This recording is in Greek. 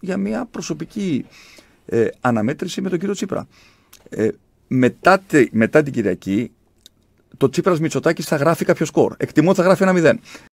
για μια προσωπική ε, αναμέτρηση με τον κύριο Τσίπρα. Ε, μετά, μετά την Κυριακή, το Τσίπρας Μητσοτάκης θα γράφει κάποιο σκορ. Εκτιμώ ότι θα γράφει ένα μηδέν.